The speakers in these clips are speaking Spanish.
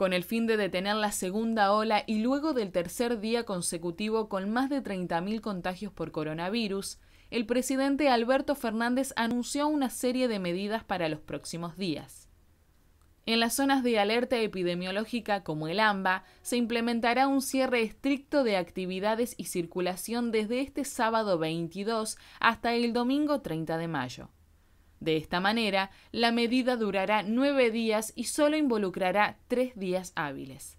con el fin de detener la segunda ola y luego del tercer día consecutivo con más de 30.000 contagios por coronavirus, el presidente Alberto Fernández anunció una serie de medidas para los próximos días. En las zonas de alerta epidemiológica como el AMBA, se implementará un cierre estricto de actividades y circulación desde este sábado 22 hasta el domingo 30 de mayo. De esta manera, la medida durará nueve días y solo involucrará tres días hábiles.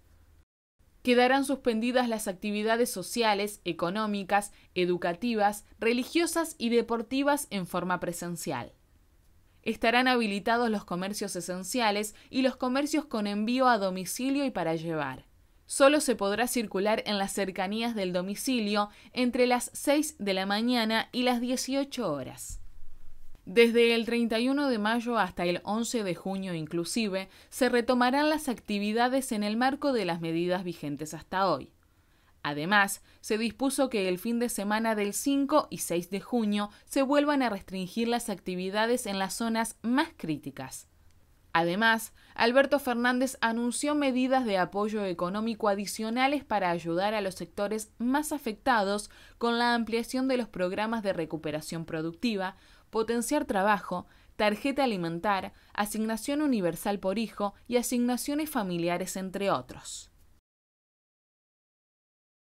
Quedarán suspendidas las actividades sociales, económicas, educativas, religiosas y deportivas en forma presencial. Estarán habilitados los comercios esenciales y los comercios con envío a domicilio y para llevar. Solo se podrá circular en las cercanías del domicilio entre las seis de la mañana y las 18 horas. Desde el 31 de mayo hasta el 11 de junio inclusive, se retomarán las actividades en el marco de las medidas vigentes hasta hoy. Además, se dispuso que el fin de semana del 5 y 6 de junio se vuelvan a restringir las actividades en las zonas más críticas. Además, Alberto Fernández anunció medidas de apoyo económico adicionales para ayudar a los sectores más afectados con la ampliación de los programas de recuperación productiva, potenciar trabajo, tarjeta alimentar, asignación universal por hijo y asignaciones familiares, entre otros.